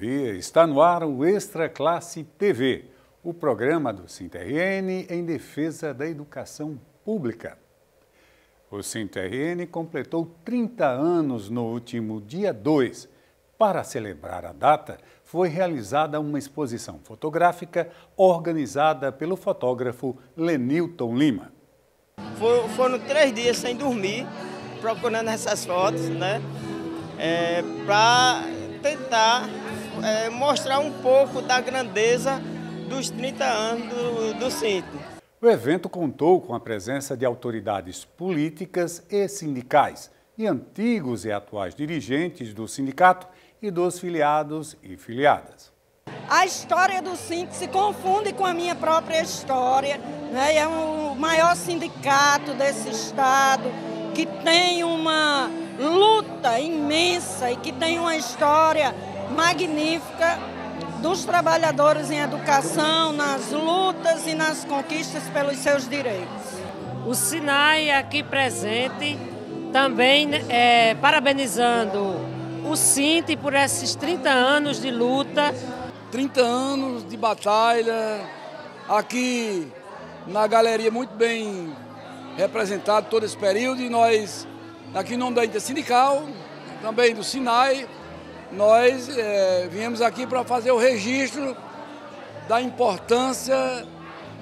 dia. Está no ar o Extra Classe TV, o programa do Sinterrn em defesa da educação pública. O Sinterrn completou 30 anos no último dia 2. Para celebrar a data, foi realizada uma exposição fotográfica organizada pelo fotógrafo Lenilton Lima. foram três dias sem dormir, procurando essas fotos, né? É, para tentar é, mostrar um pouco da grandeza dos 30 anos do, do Sinti. O evento contou com a presença de autoridades políticas e sindicais, e antigos e atuais dirigentes do sindicato e dos filiados e filiadas. A história do SINC se confunde com a minha própria história. Né? É o maior sindicato desse estado, que tem uma luta imensa e que tem uma história magnífica dos trabalhadores em educação, nas lutas e nas conquistas pelos seus direitos. O SINAI aqui presente, também é, parabenizando o Sinti por esses 30 anos de luta. 30 anos de batalha, aqui na galeria muito bem representado todo esse período e nós, aqui em nome da sindical também do SINAI, nós é, viemos aqui para fazer o registro da importância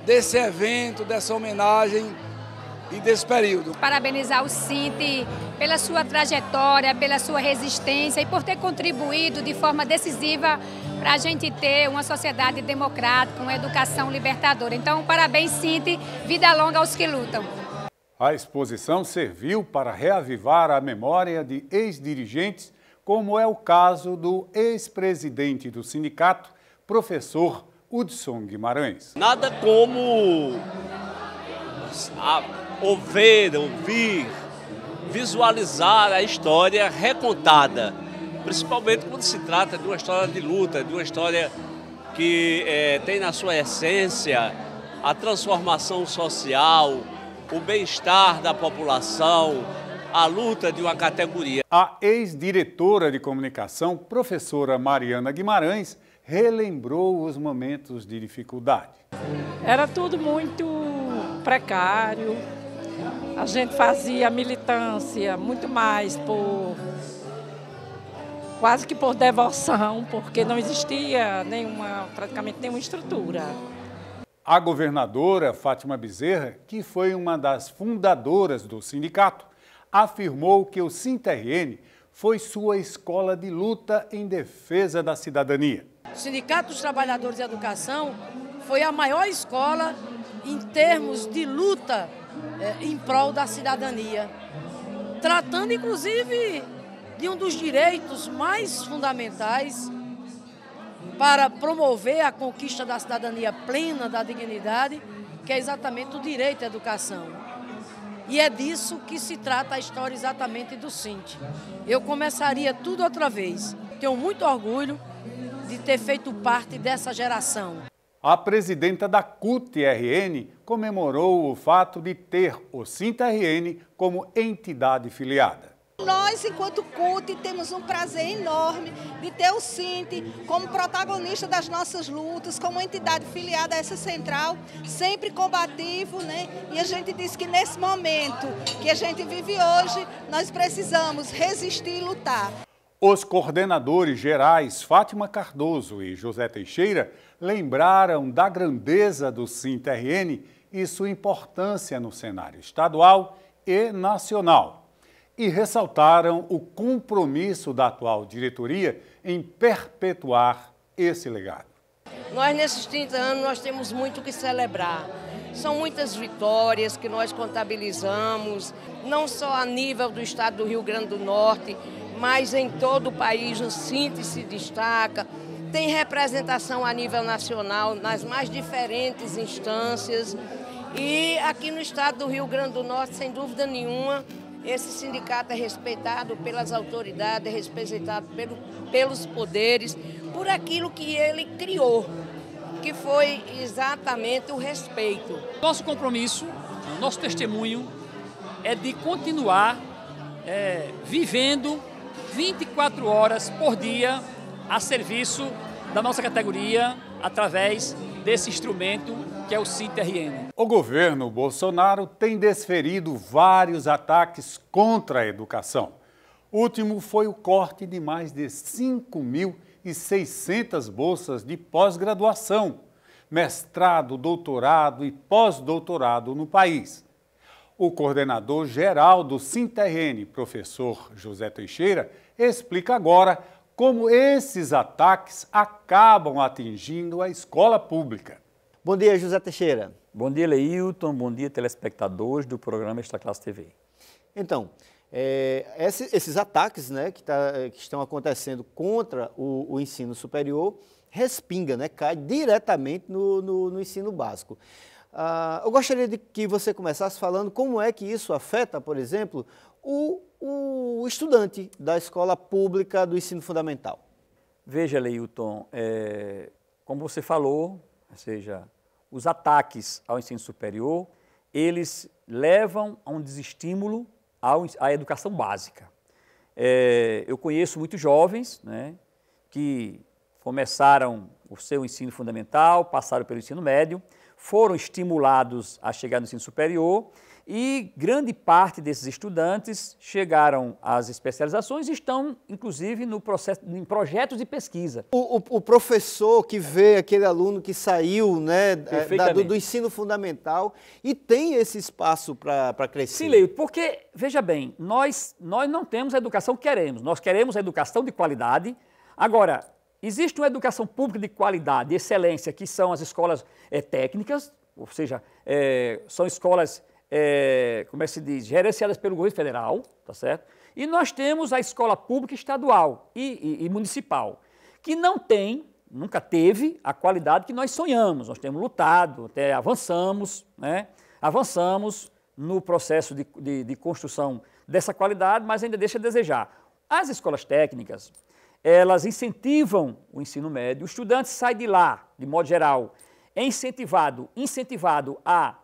desse evento, dessa homenagem e desse período. Parabenizar o Cinti pela sua trajetória, pela sua resistência e por ter contribuído de forma decisiva para a gente ter uma sociedade democrática, uma educação libertadora. Então, parabéns, Cinti. Vida longa aos que lutam. A exposição serviu para reavivar a memória de ex-dirigentes como é o caso do ex-presidente do sindicato, professor Hudson Guimarães. Nada como ouvir, ouvir, visualizar a história recontada, principalmente quando se trata de uma história de luta, de uma história que é, tem na sua essência a transformação social, o bem-estar da população, a luta de uma categoria. A ex-diretora de comunicação, professora Mariana Guimarães, relembrou os momentos de dificuldade. Era tudo muito precário. A gente fazia militância muito mais por quase que por devoção, porque não existia nenhuma, praticamente nenhuma estrutura. A governadora Fátima Bezerra, que foi uma das fundadoras do sindicato, afirmou que o Sinterrene foi sua escola de luta em defesa da cidadania. O Sindicato dos Trabalhadores de Educação foi a maior escola em termos de luta é, em prol da cidadania, tratando inclusive de um dos direitos mais fundamentais para promover a conquista da cidadania plena, da dignidade, que é exatamente o direito à educação. E é disso que se trata a história exatamente do Sint. Eu começaria tudo outra vez. Tenho muito orgulho de ter feito parte dessa geração. A presidenta da CUT-RN comemorou o fato de ter o sint rn como entidade filiada. Nós, enquanto CUT, temos um prazer enorme de ter o Cint como protagonista das nossas lutas, como entidade filiada a essa central, sempre combativo, né? E a gente diz que nesse momento que a gente vive hoje, nós precisamos resistir e lutar. Os coordenadores gerais Fátima Cardoso e José Teixeira lembraram da grandeza do Cint RN e sua importância no cenário estadual e nacional e ressaltaram o compromisso da atual diretoria em perpetuar esse legado. Nós, nesses 30 anos, nós temos muito que celebrar. São muitas vitórias que nós contabilizamos, não só a nível do estado do Rio Grande do Norte, mas em todo o país o Cinti se destaca, tem representação a nível nacional nas mais diferentes instâncias. E aqui no estado do Rio Grande do Norte, sem dúvida nenhuma, esse sindicato é respeitado pelas autoridades, é respeitado pelo, pelos poderes, por aquilo que ele criou, que foi exatamente o respeito. Nosso compromisso, nosso testemunho é de continuar é, vivendo 24 horas por dia a serviço da nossa categoria através desse instrumento que é o CITRN. O governo Bolsonaro tem desferido vários ataques contra a educação. O último foi o corte de mais de 5.600 bolsas de pós-graduação, mestrado, doutorado e pós-doutorado no país. O coordenador geral do Sinterrene, professor José Teixeira, explica agora como esses ataques acabam atingindo a escola pública. Bom dia, José Teixeira. Bom dia, Leilton. Bom dia, telespectadores do programa Esta Classe TV. Então, é, esses ataques né, que, tá, é, que, estão acontecendo contra o, o, ensino superior respinga, né, cai diretamente no, no, no ensino básico. Ah, eu gostaria de que você começasse falando como é que isso afeta, por exemplo, o, o estudante da escola pública do ensino fundamental. Veja, Leilton, é, como você falou, ou seja, os ataques ao ensino superior, eles levam a um desestímulo à educação básica. É, eu conheço muitos jovens né, que começaram o seu ensino fundamental, passaram pelo ensino médio, foram estimulados a chegar no ensino superior e grande parte desses estudantes chegaram às especializações e estão, inclusive, no processo, em projetos de pesquisa. O, o, o professor que vê aquele aluno que saiu né, da, do, do, ensino fundamental e tem esse espaço para crescer. Sim, Leio, porque, veja bem, nós, nós não temos a educação que queremos. Nós queremos a educação de qualidade. Agora, existe uma educação pública de qualidade, de excelência, que são as escolas é, técnicas, ou seja, é, são escolas é, como é que se diz, gerenciadas pelo governo federal, tá certo? E nós temos a escola pública estadual e, e, e municipal, que não tem, nunca teve a qualidade que nós sonhamos. Nós temos lutado, até avançamos, né? Avançamos no processo de, de, de construção dessa qualidade, mas ainda deixa a desejar. As escolas técnicas, elas incentivam o ensino médio, o estudante sai de lá, de modo geral, é incentivado, incentivado a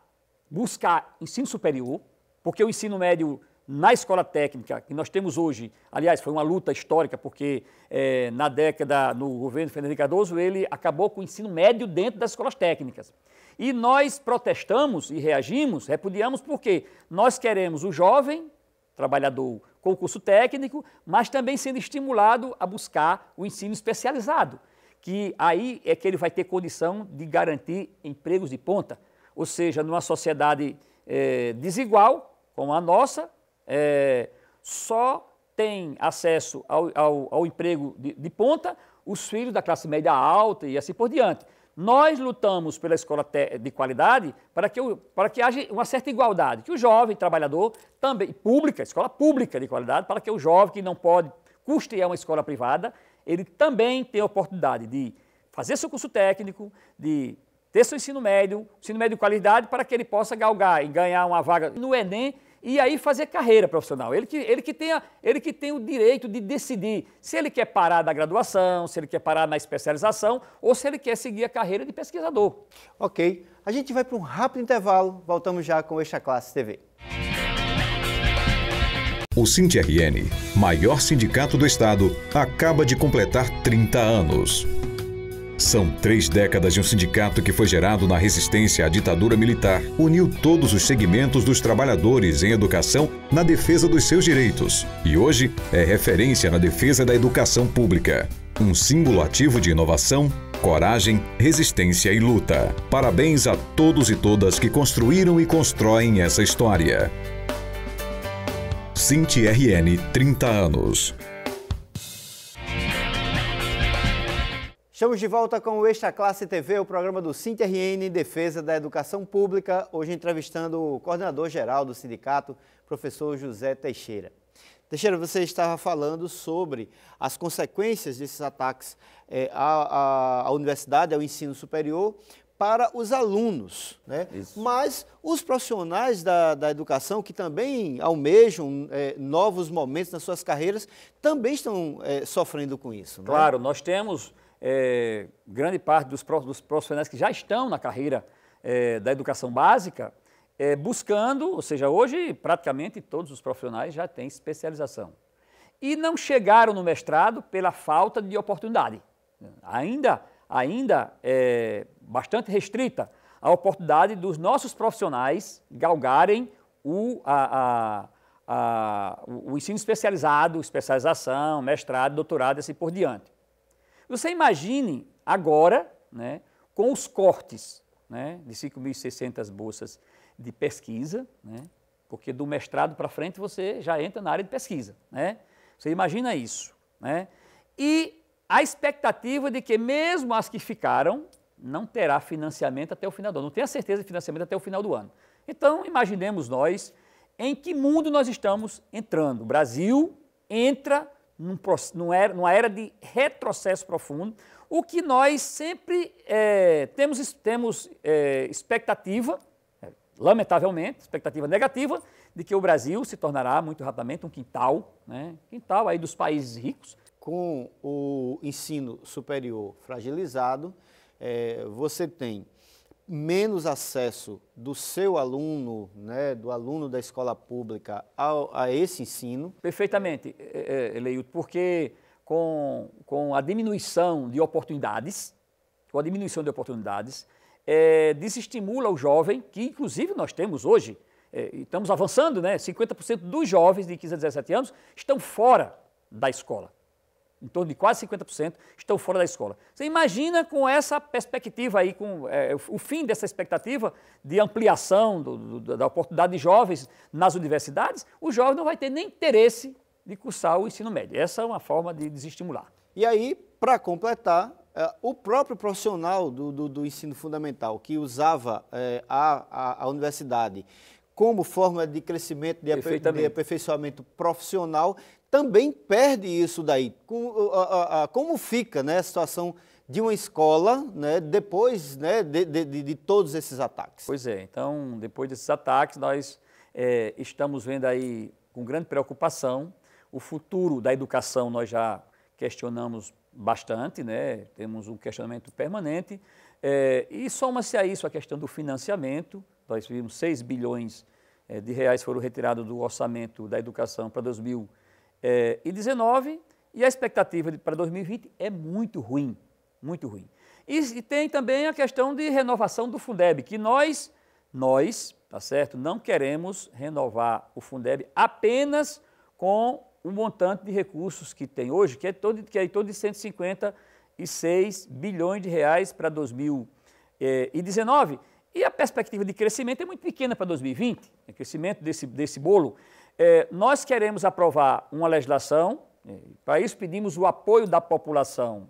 buscar ensino superior, porque o ensino médio na escola técnica que nós temos hoje, aliás, foi uma luta histórica, porque é, na década, no governo Fernando Cardoso, ele acabou com o ensino médio dentro das escolas técnicas. E nós protestamos e reagimos, repudiamos, porque nós queremos o jovem trabalhador com o curso técnico, mas também sendo estimulado a buscar o ensino especializado, que aí é que ele vai ter condição de garantir empregos de ponta ou seja, numa sociedade é, desigual como a nossa, é, só tem acesso ao, ao, ao emprego de, de, ponta os filhos da classe média alta e assim por diante. Nós lutamos pela escola de qualidade para que, para que haja uma certa igualdade, que o jovem trabalhador também, pública, escola pública de qualidade, para que o jovem que não pode custear uma escola privada, ele também tenha a oportunidade de fazer seu curso técnico, de ter seu ensino médio, ensino médio de qualidade, para que ele possa galgar e ganhar uma vaga no Enem e aí fazer carreira profissional. Ele que, ele que, tenha, ele que tem o direito de decidir se ele quer parar da graduação, se ele quer parar na especialização ou se ele quer seguir a carreira de pesquisador. Ok. A gente vai para um rápido intervalo, voltamos já com Extra Classe TV. O RN, maior sindicato do Estado, acaba de completar 30 anos. São três décadas de um sindicato que foi gerado na resistência à ditadura militar. Uniu todos os segmentos dos trabalhadores em educação na defesa dos seus direitos. E hoje é referência na defesa da educação pública. Um símbolo ativo de inovação, coragem, resistência e luta. Parabéns a todos e todas que construíram e constroem essa história. Cinti RN 30 anos. Estamos de volta com o Extra Classe TV, o programa do CINTRN em defesa da educação pública, hoje entrevistando o coordenador-geral do sindicato, professor José Teixeira. Teixeira, você estava falando sobre as consequências desses ataques é, eh, à, à, universidade, ao ensino superior, para os alunos. Né? Isso. Mas os profissionais da, da educação, que também almejam é, novos momentos nas suas carreiras, também estão é, sofrendo com isso. Né? Claro, né? nós temos é, grande parte dos, dos profissionais que já estão na carreira é, da educação básica, é, buscando, ou seja, hoje praticamente todos os profissionais já têm especialização. E não chegaram no mestrado pela falta de oportunidade. Ainda, ainda é bastante restrita a oportunidade dos nossos profissionais galgarem o, a, a, a, o ensino especializado, especialização, mestrado, doutorado e assim por diante. Você imagine agora, né, com os cortes né, de 5.600 bolsas de pesquisa, né, porque do mestrado para frente você já entra na área de pesquisa. Né? Você imagina isso. Né? E a expectativa de que mesmo as que ficaram, não terá financiamento até o final do ano. Não tenho a certeza de financiamento até o final do ano. Então, imaginemos nós em que mundo nós estamos entrando. O Brasil entra num, numa, era, numa era de retrocesso profundo, o que nós sempre é, temos, temos é, expectativa, é, lamentavelmente, expectativa negativa, de que o Brasil se tornará muito rapidamente um quintal, né? quintal aí dos países ricos. Com o ensino superior fragilizado, é, você tem menos acesso do seu aluno, né, do aluno da escola pública ao, a esse ensino? Perfeitamente, é, é, Leilton, porque com, com a diminuição de oportunidades, com a diminuição de oportunidades, é, desestimula o jovem, que inclusive nós temos hoje, é, estamos avançando, né, 50% dos jovens de 15 a 17 anos estão fora da escola em torno de quase 50%, estão fora da escola. Você imagina com essa perspectiva aí, com é, o fim dessa expectativa de ampliação do, do, da oportunidade de jovens nas universidades, o jovem não vai ter nem interesse de cursar o ensino médio. Essa é uma forma de desestimular. E aí, para completar, é, o próprio profissional do, do, do, ensino fundamental que usava é, a, a, a, universidade como forma de crescimento, de, aperfei de aperfeiçoamento profissional, também perde isso daí. Como, a, a, como fica né, a situação de uma escola né, depois né, de, de, de, todos esses ataques? Pois é, então, depois desses ataques, nós é, estamos vendo aí com grande preocupação o futuro da educação, nós já questionamos bastante, né? temos um questionamento permanente, é, e soma-se a isso a questão do financiamento, nós vimos 6 bilhões eh, de reais foram retirados do orçamento da educação para 2019 eh, e a expectativa para 2020 é muito ruim, muito ruim. E, e, tem também a questão de renovação do Fundeb, que nós, nós, tá certo, não queremos renovar o Fundeb apenas com o um montante de recursos que tem hoje, que é todo, que é todo de 156 bilhões de reais para 2019 e a perspectiva de crescimento é muito pequena para 2020, o é crescimento desse, desse bolo. É, nós queremos aprovar uma legislação, é, para isso pedimos o apoio da população,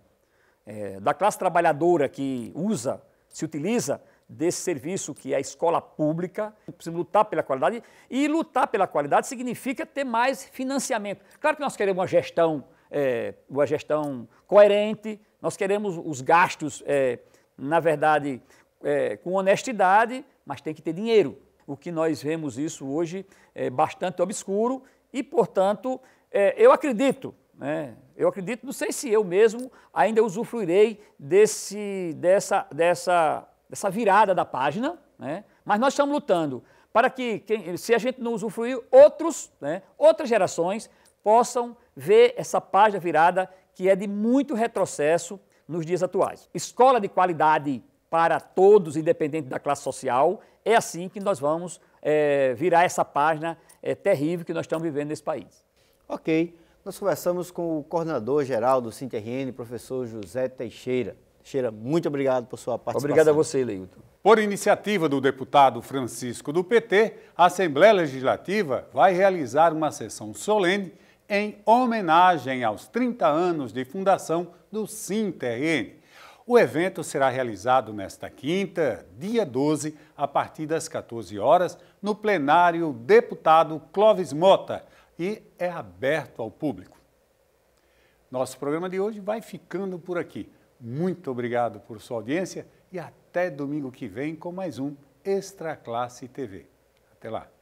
é, da classe trabalhadora que usa, se utiliza desse serviço que é a escola pública. Precisamos lutar pela qualidade e lutar pela qualidade significa ter mais financiamento. Claro que nós queremos uma gestão, é, uma gestão coerente, nós queremos os gastos, é, na verdade, é, com honestidade, mas tem que ter dinheiro. O que nós vemos isso hoje é bastante obscuro e, portanto, é, eu acredito, né, eu acredito, não sei se eu mesmo ainda usufruirei desse, dessa, dessa, dessa virada da página, né, mas nós estamos lutando para que, quem, se a gente não usufruir, outros, né, outras gerações possam ver essa página virada que é de muito retrocesso nos dias atuais. Escola de qualidade para todos, independente da classe social. É assim que nós vamos é, virar essa página é, terrível que nós estamos vivendo nesse país. Ok. Nós conversamos com o coordenador-geral do CINTRN, professor José Teixeira. Teixeira, muito obrigado por sua participação. Obrigado a você, Leilton. Por iniciativa do deputado Francisco do PT, a Assembleia Legislativa vai realizar uma sessão solene em homenagem aos 30 anos de fundação do CINTRN. O evento será realizado nesta quinta, dia 12, a partir das 14 horas, no plenário deputado Clóvis Mota e é aberto ao público. Nosso programa de hoje vai ficando por aqui. Muito obrigado por sua audiência e até domingo que vem com mais um Extra Classe TV. Até lá.